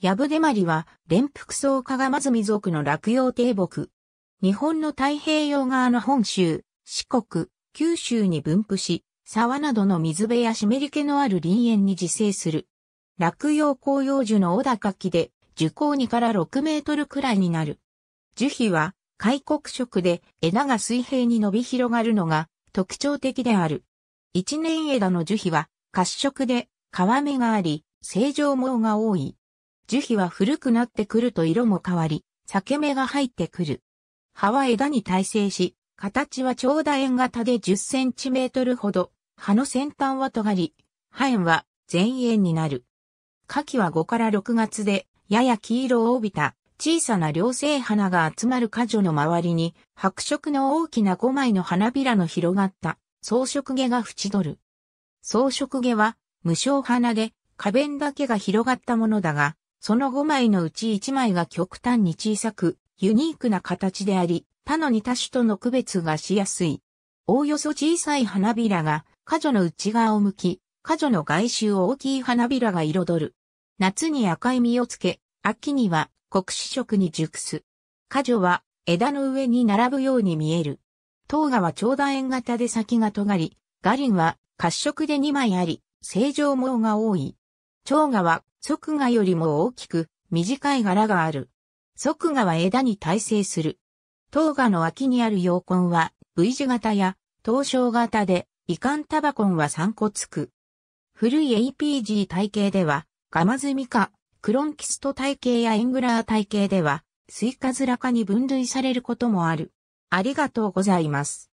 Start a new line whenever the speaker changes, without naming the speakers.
ヤブデ
マリは、連服草加賀まずみ族の落葉低木。日本の太平洋側の本州、四国、九州に分布し、沢などの水辺や湿り気のある林園に自生する。落葉紅葉樹の小高木で、樹高2から6メートルくらいになる。樹皮は、開国色で枝が水平に伸び広がるのが特徴的である。一年枝の樹皮は褐色で皮目があり、正常毛が多い。樹皮は古くなってくると色も変わり、裂け目が入ってくる。葉は枝に耐性し、形は長楕円型で10センチメートルほど、葉の先端は尖り、葉縁は全円になる。夏季は5から6月で、やや黄色を帯びた小さな両生花が集まる花女の周りに、白色の大きな5枚の花びらの広がった装飾毛が縁取る。装飾毛は無償花で、花弁だけが広がったものだが、その5枚のうち1枚が極端に小さく、ユニークな形であり、他の似た種との区別がしやすい。おおよそ小さい花びらが、花女の内側を向き、花女の外周を大きい花びらが彩る。夏に赤い実をつけ、秋には黒視色に熟す。花女は枝の上に並ぶように見える。東芽は長楕円型で先が尖り、ガリンは褐色で2枚あり、正常毛が多い。蝶芽は即芽よりも大きく短い柄がある。即芽は枝に耐性する。糖芽の脇にある洋根は V 字型や東小型で、遺憾タバコンは3個つく。古い APG 体系では、ガマズミか、クロンキスト体系やエングラー体系では、スイカズラ科に分類されることもある。あり
がとうございます。